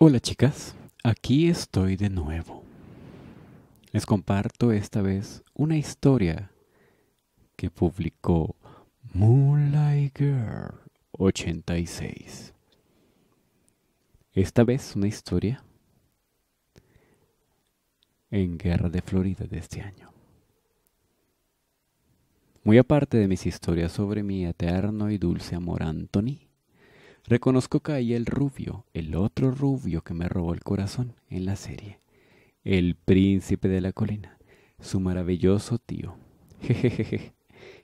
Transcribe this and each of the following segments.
Hola chicas, aquí estoy de nuevo. Les comparto esta vez una historia que publicó Moonlight Girl 86. Esta vez una historia en Guerra de Florida de este año. Muy aparte de mis historias sobre mi eterno y dulce amor Anthony, Reconozco que ahí el rubio, el otro rubio que me robó el corazón en la serie. El príncipe de la colina, su maravilloso tío. Jejejeje.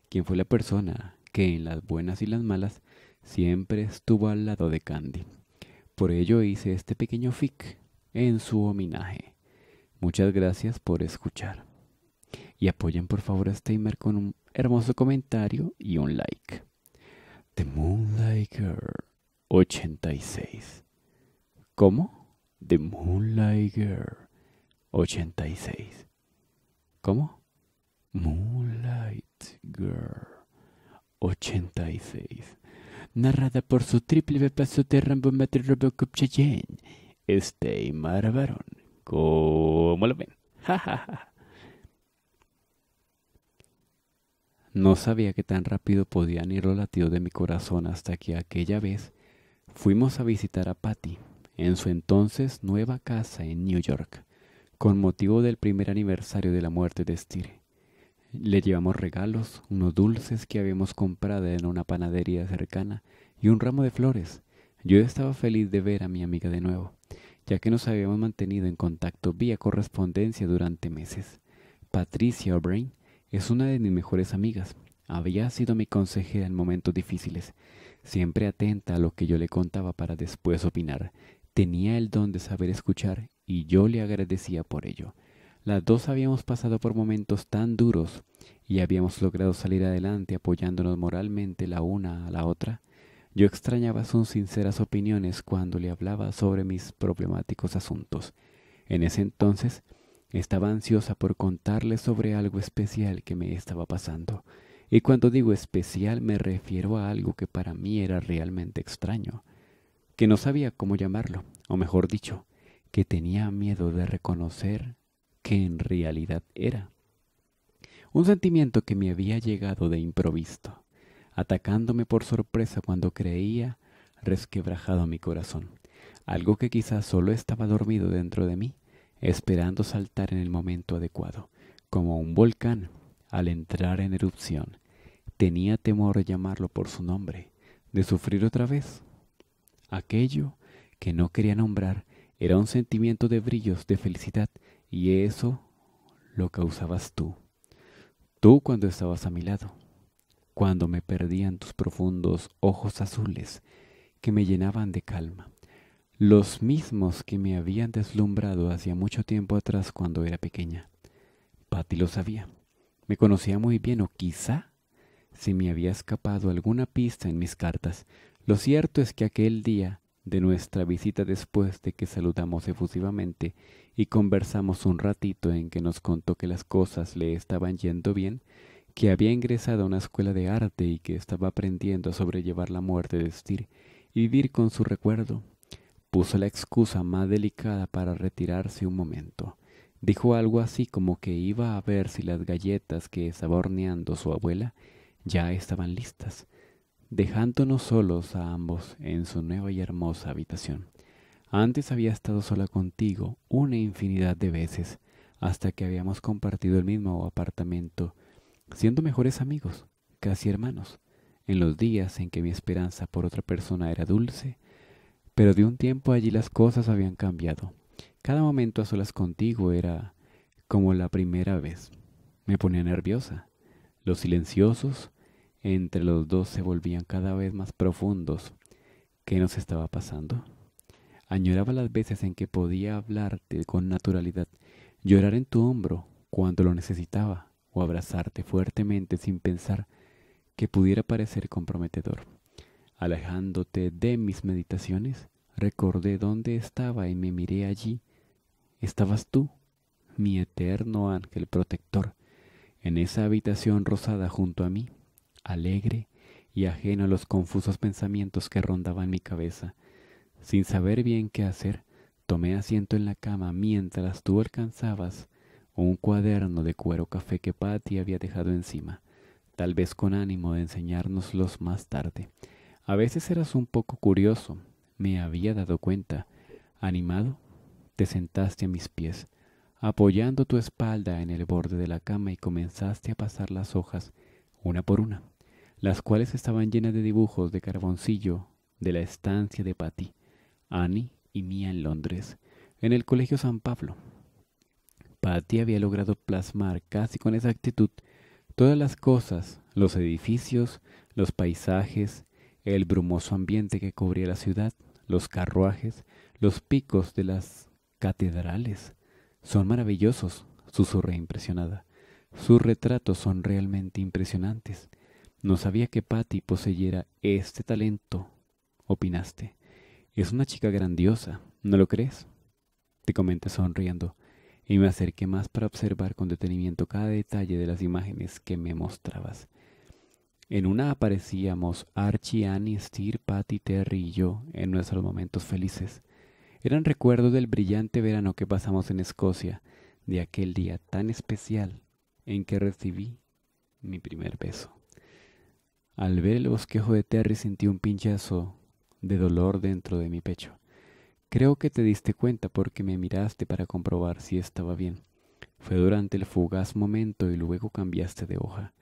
Quien fue la persona que en las buenas y las malas siempre estuvo al lado de Candy. Por ello hice este pequeño fic en su homenaje. Muchas gracias por escuchar. Y apoyen por favor a Steimer con un hermoso comentario y un like. The Girl 86. ¿Cómo? The Moonlight Girl 86. ¿Cómo? Moonlight Girl 86. Narrada por su triple paso de Rambo Matri Robocop Cheyenne, y ¿Cómo lo ven? Ja, ja, ja. No sabía que tan rápido podían ir los latidos de mi corazón hasta que aquella vez Fuimos a visitar a Patty en su entonces nueva casa en New York, con motivo del primer aniversario de la muerte de Stire. Le llevamos regalos, unos dulces que habíamos comprado en una panadería cercana y un ramo de flores. Yo estaba feliz de ver a mi amiga de nuevo, ya que nos habíamos mantenido en contacto vía correspondencia durante meses. Patricia O'Brien es una de mis mejores amigas. Había sido mi consejera en momentos difíciles siempre atenta a lo que yo le contaba para después opinar. Tenía el don de saber escuchar y yo le agradecía por ello. Las dos habíamos pasado por momentos tan duros y habíamos logrado salir adelante apoyándonos moralmente la una a la otra. Yo extrañaba sus sinceras opiniones cuando le hablaba sobre mis problemáticos asuntos. En ese entonces estaba ansiosa por contarle sobre algo especial que me estaba pasando. Y cuando digo especial me refiero a algo que para mí era realmente extraño, que no sabía cómo llamarlo, o mejor dicho, que tenía miedo de reconocer que en realidad era. Un sentimiento que me había llegado de improviso, atacándome por sorpresa cuando creía resquebrajado mi corazón, algo que quizás solo estaba dormido dentro de mí, esperando saltar en el momento adecuado, como un volcán al entrar en erupción, Tenía temor de llamarlo por su nombre, de sufrir otra vez. Aquello que no quería nombrar era un sentimiento de brillos, de felicidad, y eso lo causabas tú. Tú cuando estabas a mi lado, cuando me perdían tus profundos ojos azules que me llenaban de calma, los mismos que me habían deslumbrado hacía mucho tiempo atrás cuando era pequeña. Patty lo sabía, me conocía muy bien o quizá si me había escapado alguna pista en mis cartas. Lo cierto es que aquel día de nuestra visita después de que saludamos efusivamente y conversamos un ratito en que nos contó que las cosas le estaban yendo bien, que había ingresado a una escuela de arte y que estaba aprendiendo a sobrellevar la muerte de Estir y vivir con su recuerdo, puso la excusa más delicada para retirarse un momento. Dijo algo así como que iba a ver si las galletas que estaba horneando su abuela ya estaban listas, dejándonos solos a ambos en su nueva y hermosa habitación. Antes había estado sola contigo una infinidad de veces, hasta que habíamos compartido el mismo apartamento, siendo mejores amigos, casi hermanos, en los días en que mi esperanza por otra persona era dulce, pero de un tiempo allí las cosas habían cambiado. Cada momento a solas contigo era como la primera vez. Me ponía nerviosa, los silenciosos entre los dos se volvían cada vez más profundos. ¿Qué nos estaba pasando? Añoraba las veces en que podía hablarte con naturalidad, llorar en tu hombro cuando lo necesitaba o abrazarte fuertemente sin pensar que pudiera parecer comprometedor. Alejándote de mis meditaciones, recordé dónde estaba y me miré allí. Estabas tú, mi eterno ángel protector, en esa habitación rosada junto a mí, alegre y ajeno a los confusos pensamientos que rondaban mi cabeza. Sin saber bien qué hacer, tomé asiento en la cama mientras tú alcanzabas un cuaderno de cuero café que Patty había dejado encima, tal vez con ánimo de enseñárnoslos más tarde. A veces eras un poco curioso, me había dado cuenta. Animado, te sentaste a mis pies apoyando tu espalda en el borde de la cama y comenzaste a pasar las hojas una por una, las cuales estaban llenas de dibujos de carboncillo de la estancia de Patty, Annie y Mía en Londres, en el Colegio San Pablo. Patty había logrado plasmar casi con exactitud todas las cosas, los edificios, los paisajes, el brumoso ambiente que cubría la ciudad, los carruajes, los picos de las catedrales, son maravillosos, susurré impresionada. Sus retratos son realmente impresionantes. No sabía que Patty poseyera este talento, opinaste. Es una chica grandiosa, ¿no lo crees? Te comenté sonriendo, y me acerqué más para observar con detenimiento cada detalle de las imágenes que me mostrabas. En una aparecíamos Archie, Annie, Steer, Patty, Terry y yo en nuestros momentos felices. Eran recuerdos del brillante verano que pasamos en Escocia, de aquel día tan especial en que recibí mi primer beso. Al ver el bosquejo de Terry sentí un pinchazo de dolor dentro de mi pecho. Creo que te diste cuenta porque me miraste para comprobar si estaba bien. Fue durante el fugaz momento y luego cambiaste de hoja.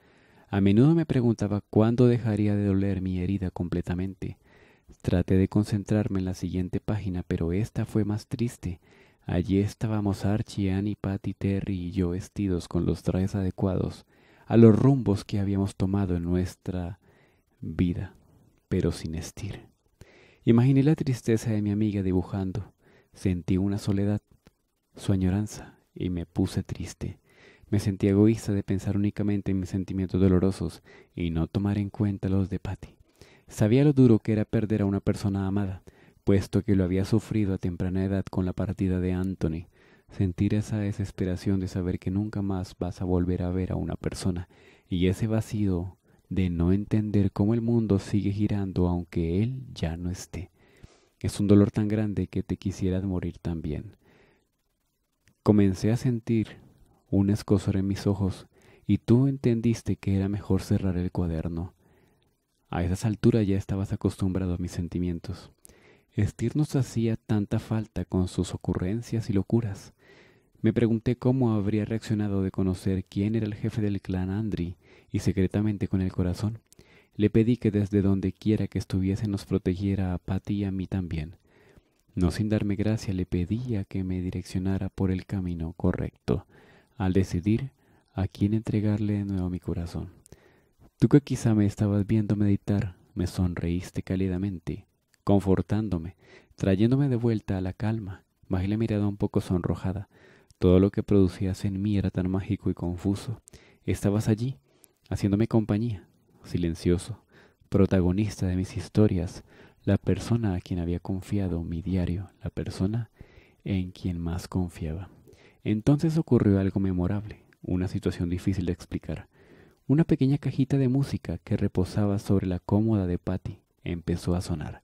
A menudo me preguntaba cuándo dejaría de doler mi herida completamente. Traté de concentrarme en la siguiente página, pero esta fue más triste. Allí estábamos Archie, Annie, Patty, Terry y yo vestidos con los trajes adecuados a los rumbos que habíamos tomado en nuestra vida, pero sin estir. Imaginé la tristeza de mi amiga dibujando. Sentí una soledad, su añoranza, y me puse triste. Me sentí egoísta de pensar únicamente en mis sentimientos dolorosos y no tomar en cuenta los de Patty. Sabía lo duro que era perder a una persona amada, puesto que lo había sufrido a temprana edad con la partida de Anthony. Sentir esa desesperación de saber que nunca más vas a volver a ver a una persona y ese vacío de no entender cómo el mundo sigue girando aunque él ya no esté. Es un dolor tan grande que te quisieras morir también. Comencé a sentir un escozor en mis ojos y tú entendiste que era mejor cerrar el cuaderno. A esas alturas ya estabas acostumbrado a mis sentimientos. Estir nos hacía tanta falta con sus ocurrencias y locuras. Me pregunté cómo habría reaccionado de conocer quién era el jefe del clan Andri, y secretamente con el corazón, le pedí que desde donde quiera que estuviese nos protegiera a Pati y a mí también. No sin darme gracia le pedía que me direccionara por el camino correcto, al decidir a quién entregarle de nuevo mi corazón. Tú que quizá me estabas viendo meditar, me sonreíste cálidamente, confortándome, trayéndome de vuelta a la calma. Bajé la mirada un poco sonrojada. Todo lo que producías en mí era tan mágico y confuso. Estabas allí, haciéndome compañía, silencioso, protagonista de mis historias, la persona a quien había confiado mi diario, la persona en quien más confiaba. Entonces ocurrió algo memorable, una situación difícil de explicar. Una pequeña cajita de música que reposaba sobre la cómoda de Patty empezó a sonar.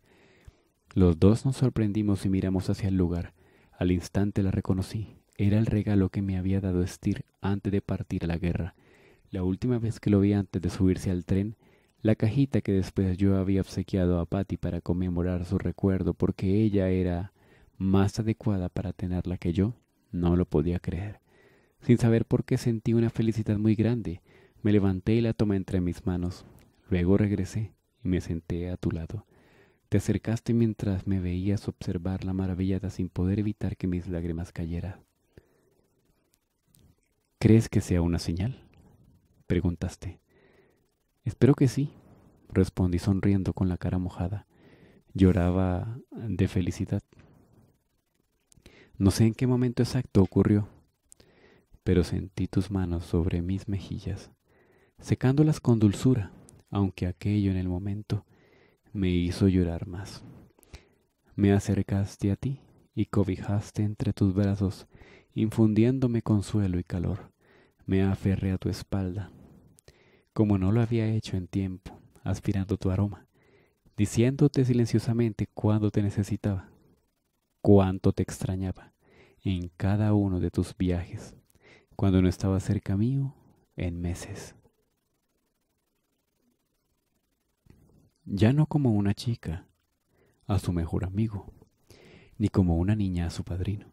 Los dos nos sorprendimos y miramos hacia el lugar. Al instante la reconocí. Era el regalo que me había dado Stir antes de partir a la guerra. La última vez que lo vi antes de subirse al tren, la cajita que después yo había obsequiado a Patty para conmemorar su recuerdo porque ella era más adecuada para tenerla que yo, no lo podía creer. Sin saber por qué sentí una felicidad muy grande me levanté y la tomé entre mis manos. Luego regresé y me senté a tu lado. Te acercaste mientras me veías observar la maravillada sin poder evitar que mis lágrimas cayeran. ¿Crees que sea una señal? preguntaste. Espero que sí, respondí sonriendo con la cara mojada. Lloraba de felicidad. No sé en qué momento exacto ocurrió, pero sentí tus manos sobre mis mejillas secándolas con dulzura, aunque aquello en el momento me hizo llorar más. Me acercaste a ti y cobijaste entre tus brazos, infundiéndome consuelo y calor. Me aferré a tu espalda, como no lo había hecho en tiempo, aspirando tu aroma, diciéndote silenciosamente cuándo te necesitaba, cuánto te extrañaba en cada uno de tus viajes, cuando no estaba cerca mío en meses. ya no como una chica a su mejor amigo, ni como una niña a su padrino,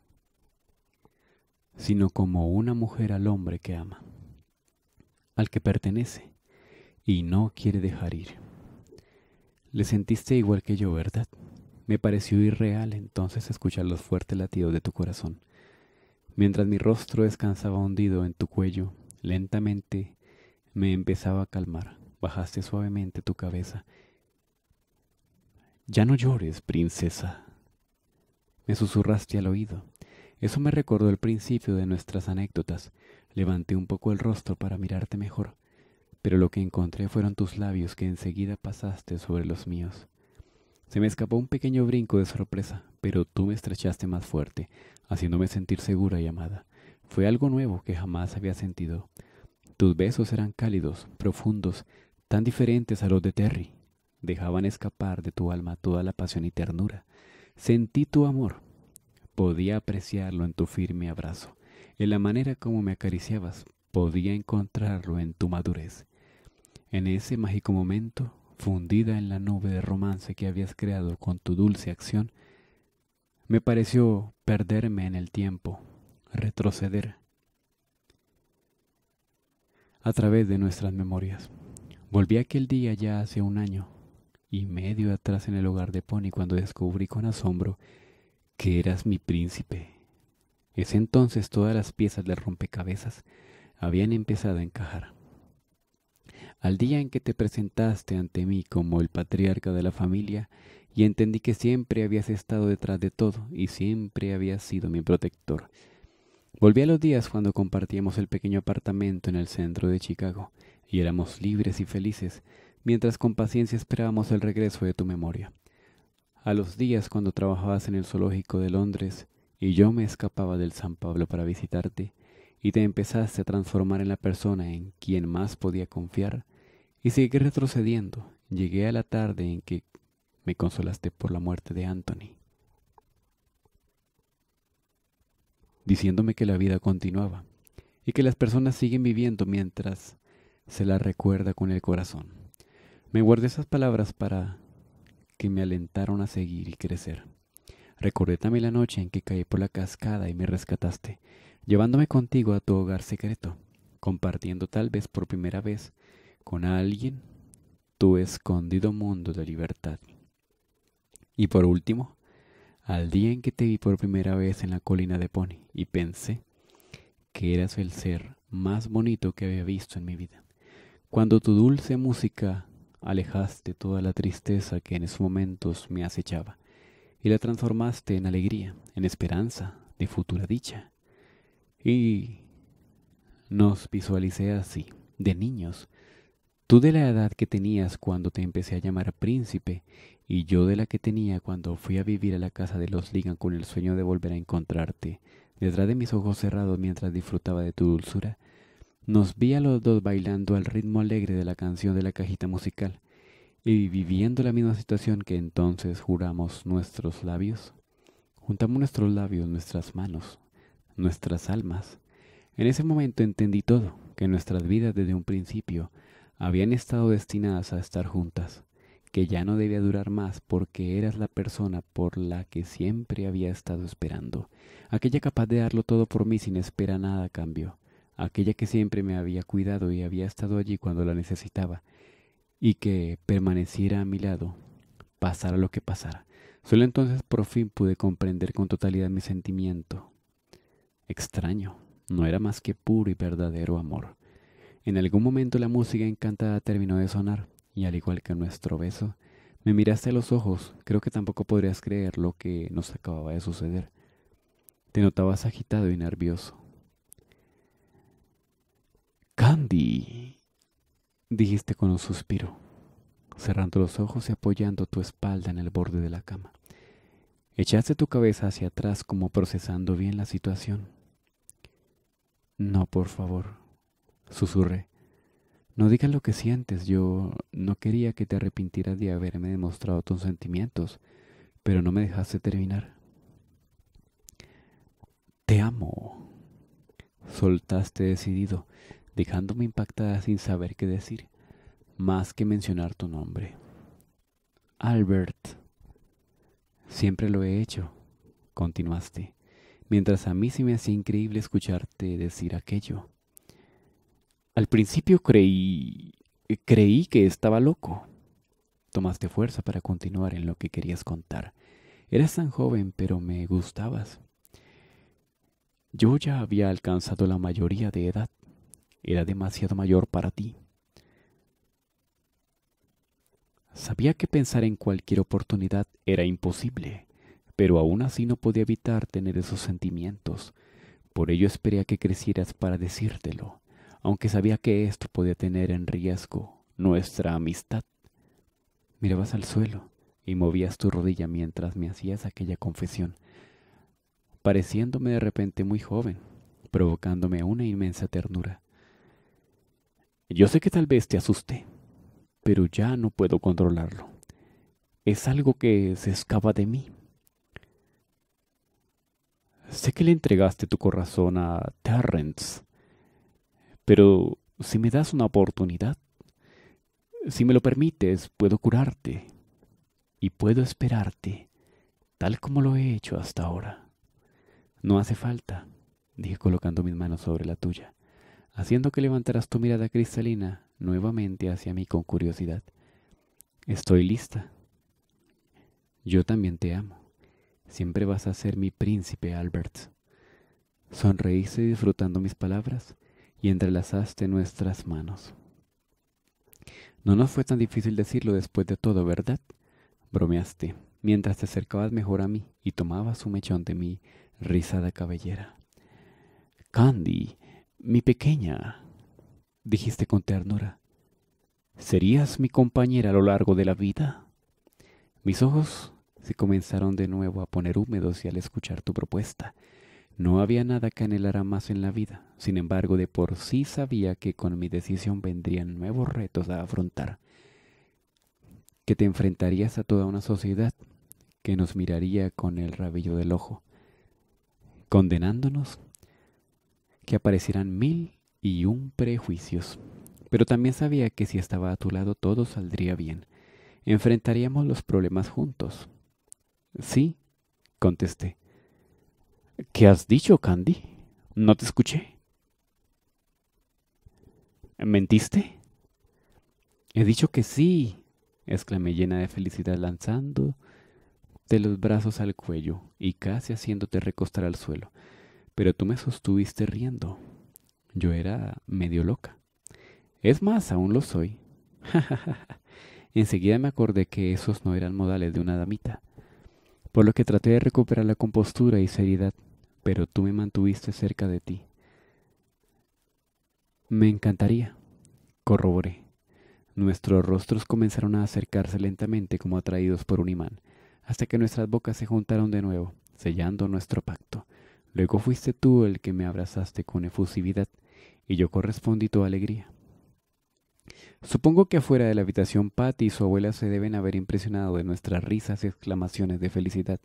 sino como una mujer al hombre que ama, al que pertenece y no quiere dejar ir. Le sentiste igual que yo, ¿verdad? Me pareció irreal entonces escuchar los fuertes latidos de tu corazón, mientras mi rostro descansaba hundido en tu cuello, lentamente me empezaba a calmar. Bajaste suavemente tu cabeza ya no llores, princesa. Me susurraste al oído. Eso me recordó el principio de nuestras anécdotas. Levanté un poco el rostro para mirarte mejor, pero lo que encontré fueron tus labios que enseguida pasaste sobre los míos. Se me escapó un pequeño brinco de sorpresa, pero tú me estrechaste más fuerte, haciéndome sentir segura y amada. Fue algo nuevo que jamás había sentido. Tus besos eran cálidos, profundos, tan diferentes a los de Terry dejaban escapar de tu alma toda la pasión y ternura. Sentí tu amor. Podía apreciarlo en tu firme abrazo, en la manera como me acariciabas, podía encontrarlo en tu madurez. En ese mágico momento, fundida en la nube de romance que habías creado con tu dulce acción, me pareció perderme en el tiempo, retroceder a través de nuestras memorias. Volví aquel día ya hace un año, y medio atrás en el hogar de Pony cuando descubrí con asombro que eras mi príncipe. Ese entonces todas las piezas de rompecabezas habían empezado a encajar. Al día en que te presentaste ante mí como el patriarca de la familia, y entendí que siempre habías estado detrás de todo y siempre habías sido mi protector. Volví a los días cuando compartíamos el pequeño apartamento en el centro de Chicago y éramos libres y felices, mientras con paciencia esperábamos el regreso de tu memoria. A los días cuando trabajabas en el zoológico de Londres y yo me escapaba del San Pablo para visitarte, y te empezaste a transformar en la persona en quien más podía confiar, y seguí retrocediendo, llegué a la tarde en que me consolaste por la muerte de Anthony, diciéndome que la vida continuaba y que las personas siguen viviendo mientras se la recuerda con el corazón. Me guardé esas palabras para que me alentaron a seguir y crecer. Recordé también la noche en que caí por la cascada y me rescataste, llevándome contigo a tu hogar secreto, compartiendo tal vez por primera vez con alguien tu escondido mundo de libertad. Y por último, al día en que te vi por primera vez en la colina de Pony y pensé que eras el ser más bonito que había visto en mi vida. Cuando tu dulce música alejaste toda la tristeza que en esos momentos me acechaba y la transformaste en alegría, en esperanza de futura dicha. Y nos visualicé así, de niños, tú de la edad que tenías cuando te empecé a llamar príncipe y yo de la que tenía cuando fui a vivir a la casa de los Ligan con el sueño de volver a encontrarte, detrás de mis ojos cerrados mientras disfrutaba de tu dulzura, nos vi a los dos bailando al ritmo alegre de la canción de la cajita musical y viviendo la misma situación que entonces juramos nuestros labios. Juntamos nuestros labios, nuestras manos, nuestras almas. En ese momento entendí todo, que nuestras vidas desde un principio habían estado destinadas a estar juntas, que ya no debía durar más porque eras la persona por la que siempre había estado esperando, aquella capaz de darlo todo por mí sin esperar nada a cambio, aquella que siempre me había cuidado y había estado allí cuando la necesitaba, y que permaneciera a mi lado, pasara lo que pasara. Solo entonces por fin pude comprender con totalidad mi sentimiento. Extraño, no era más que puro y verdadero amor. En algún momento la música encantada terminó de sonar, y al igual que nuestro beso, me miraste a los ojos, creo que tampoco podrías creer lo que nos acababa de suceder. Te notabas agitado y nervioso. —¡Andy! dijiste con un suspiro, cerrando los ojos y apoyando tu espalda en el borde de la cama. Echaste tu cabeza hacia atrás como procesando bien la situación. No, por favor, susurré. No digas lo que sientes, yo no quería que te arrepintieras de haberme demostrado tus sentimientos, pero no me dejaste terminar. Te amo, soltaste decidido, dejándome impactada sin saber qué decir, más que mencionar tu nombre. Albert. Siempre lo he hecho, continuaste, mientras a mí se me hacía increíble escucharte decir aquello. Al principio creí... creí que estaba loco. Tomaste fuerza para continuar en lo que querías contar. Eras tan joven, pero me gustabas. Yo ya había alcanzado la mayoría de edad era demasiado mayor para ti. Sabía que pensar en cualquier oportunidad era imposible, pero aún así no podía evitar tener esos sentimientos. Por ello esperé a que crecieras para decírtelo, aunque sabía que esto podía tener en riesgo nuestra amistad. Mirabas al suelo y movías tu rodilla mientras me hacías aquella confesión, pareciéndome de repente muy joven, provocándome una inmensa ternura. Yo sé que tal vez te asuste, pero ya no puedo controlarlo. Es algo que se escapa de mí. Sé que le entregaste tu corazón a Terrence, pero si me das una oportunidad, si me lo permites, puedo curarte y puedo esperarte tal como lo he hecho hasta ahora. No hace falta, dije colocando mis manos sobre la tuya haciendo que levantaras tu mirada cristalina nuevamente hacia mí con curiosidad. Estoy lista. Yo también te amo. Siempre vas a ser mi príncipe, Albert. Sonreíste disfrutando mis palabras y entrelazaste nuestras manos. No nos fue tan difícil decirlo después de todo, ¿verdad? Bromeaste, mientras te acercabas mejor a mí y tomabas un mechón de mi rizada cabellera. Candy, mi pequeña, dijiste con ternura, ¿serías mi compañera a lo largo de la vida? Mis ojos se comenzaron de nuevo a poner húmedos y al escuchar tu propuesta. No había nada que anhelara más en la vida, sin embargo de por sí sabía que con mi decisión vendrían nuevos retos a afrontar, que te enfrentarías a toda una sociedad que nos miraría con el rabillo del ojo, condenándonos que aparecieran mil y un prejuicios. Pero también sabía que si estaba a tu lado todo saldría bien. Enfrentaríamos los problemas juntos. Sí, contesté. ¿Qué has dicho, Candy? No te escuché. ¿Mentiste? He dicho que sí, exclamé llena de felicidad lanzando de los brazos al cuello y casi haciéndote recostar al suelo. Pero tú me sostuviste riendo. Yo era medio loca. Es más, aún lo soy. Enseguida me acordé que esos no eran modales de una damita, por lo que traté de recuperar la compostura y seriedad, pero tú me mantuviste cerca de ti. Me encantaría, corroboré. Nuestros rostros comenzaron a acercarse lentamente como atraídos por un imán, hasta que nuestras bocas se juntaron de nuevo, sellando nuestro pacto. Luego fuiste tú el que me abrazaste con efusividad y yo correspondí tu alegría. Supongo que afuera de la habitación Patty y su abuela se deben haber impresionado de nuestras risas y exclamaciones de felicidad.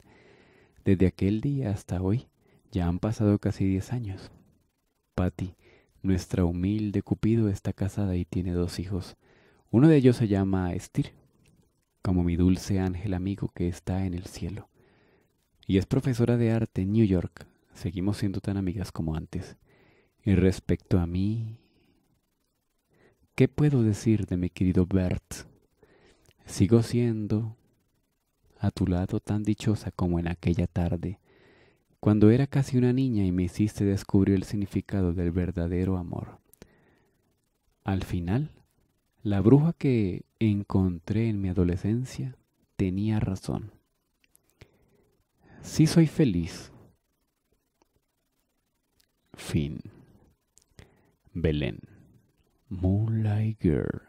Desde aquel día hasta hoy ya han pasado casi diez años. Patty, nuestra humilde Cupido, está casada y tiene dos hijos. Uno de ellos se llama Estir, como mi dulce ángel amigo que está en el cielo. Y es profesora de arte en New York, seguimos siendo tan amigas como antes. Y respecto a mí, ¿qué puedo decir de mi querido Bert? Sigo siendo a tu lado tan dichosa como en aquella tarde, cuando era casi una niña y me hiciste descubrir el significado del verdadero amor. Al final, la bruja que encontré en mi adolescencia tenía razón. Sí soy feliz, Fin. Belén. Moonlight Girl.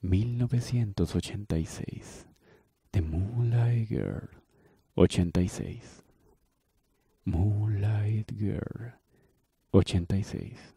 1986. The Moonlight Girl. 86. Moonlight Girl. 86.